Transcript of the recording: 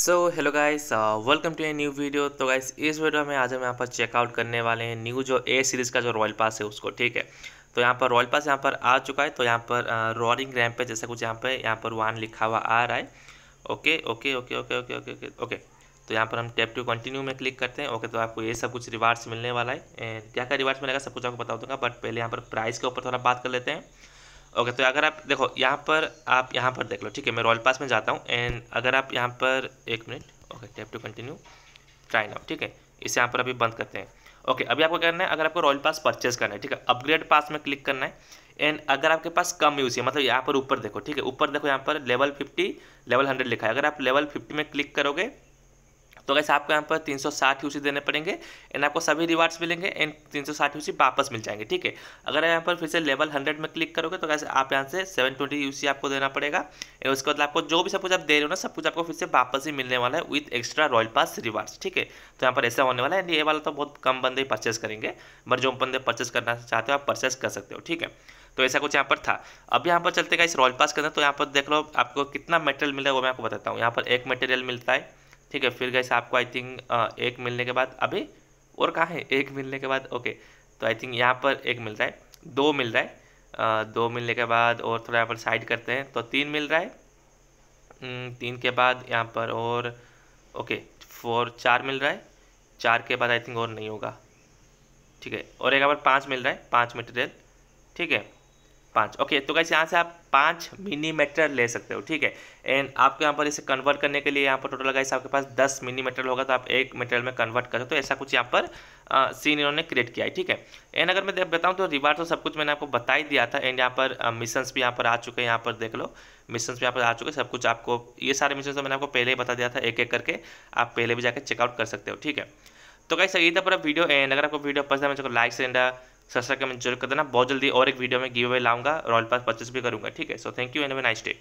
so hello guys welcome to a new video तो guys इस video में आज हम यहाँ पर चेकआउट करने वाले हैं न्यू जो ए सीरीज़ का जो रॉयल पास है उसको ठीक है तो यहाँ पर रॉयल पास यहाँ पर आ चुका है तो यहाँ पर रोरिंग uh, रैम पे जैसा कुछ यहाँ पे यहाँ पर वन लिखा हुआ आ रहा है okay okay okay okay okay okay okay okay तो यहाँ पर हम टैप टू कंटिन्यू में क्लिक करते हैं ओके तो आपको ये सब कुछ रिवार्ड्स मिलने वाला है क्या क्या रिवार्ड्स मिलेगा सब कुछ आपको बता दूंगा बट पहले यहाँ पर प्राइस के ऊपर थोड़ा बात कर लेते हैं ओके तो अगर आप देखो यहाँ पर आप यहाँ पर देख लो ठीक है मैं रॉयल पास में जाता हूँ एंड अगर आप यहाँ पर एक minute okay tap to continue try now ठीक है इसे यहाँ पर अभी बंद करते हैं ओके अभी आपको करना है अगर आपको रॉयल पास परचेज करना है ठीक है अपग्रेड पास में क्लिक करना है एंड अगर आपके पास कम यूज़ है मतलब यहाँ पर ऊपर देखो ठीक है ऊपर देखो यहाँ पर लेवल फिफ्टी लेवल हंड्रेड लिखा है अगर आप लेवल फिफ्टी में क्लिक करोगे तो कैसे आपको यहाँ पर तीन सौ साठ यूसी देने पड़ेंगे एंड आपको सभी रिवार्ड्स मिलेंगे एंड तीन सौ साठ यूसी वापस मिल जाएंगे ठीक है अगर यहाँ पर फिर से लेवल हंड्रेड में क्लिक करोगे तो कैसे आप यहाँ से सेवन ट्वेंटी यूसी आपको देना पड़ेगा एंड उसके बाद आपको जो भी सब कुछ आप दे रहे हो ना सब कुछ आपको फिर से वापस ही मिलने वाला है with extra royal pass rewards ठीक है तो यहाँ पर ऐसा होने वाला है एंड ये वाला तो बहुत कम बंदे ही परचेस करेंगे बट जो बंदे परचेस करना चाहते हो आप परचेस कर सकते हो ठीक है तो ऐसा कुछ यहाँ पर था अब यहाँ पर चलते गए इस रॉयल पास के अंदर तो यहाँ पर देख लो आपको कितना मेटेरियल मिलेगा वो मैं आपको बताता हूँ यहाँ पर एक मटेरियल मिलता है ठीक है फिर गैस आपको आई थिंक एक मिलने के बाद अभी और कहाँ है एक मिलने के बाद ओके तो आई थिंक यहाँ पर एक मिल रहा है दो मिल रहा है आ, दो मिलने के बाद और थोड़ा यहाँ पर साइड करते हैं तो तीन मिल रहा है हम्म, तीन के बाद यहाँ पर और ओके फोर चार मिल रहा है चार के बाद आई थिंक और नहीं होगा ठीक है और एक यहाँ पर पाँच मिल रहा है पाँच मटेरियल ठीक है पाँच ओके तो कैसे यहाँ से आप पाँच मिलीमीटर ले सकते हो ठीक है एंड आपको यहाँ पर इसे कन्वर्ट करने के लिए यहाँ पर टोटल कैसे आपके पास दस मिलीमीटर होगा तो आप एक मटेरियल में कन्वर्ट कर सकते हो तो ऐसा कुछ यहाँ पर आ, सीन इन्होंने क्रिएट किया है ठीक है एंड अगर मैं बताऊँ तो रिवार्ड तो सब कुछ मैंने आपको बता ही दिया था एंड यहाँ पर मिशन भी यहाँ पर आ चुके हैं यहाँ पर देख लो मिशन भी यहाँ पर आ चुके हैं सब कुछ आपको ये सारे मिशन तो मैंने आपको पहले ही बता दिया था एक एक करके आप पहले भी जाकर चेकआउट कर सकते हो ठीक है तो कैसे यही था पूरा वीडियो एंड अगर आपको वीडियो पसंद है मैं लाइक एंड सस्ता कमेंट जरूर कर देना बहुत जल्दी और एक वीडियो में गिव अवे लाऊंगा रॉयल पास परचेस भी करूंगा ठीक है so thank you and nice day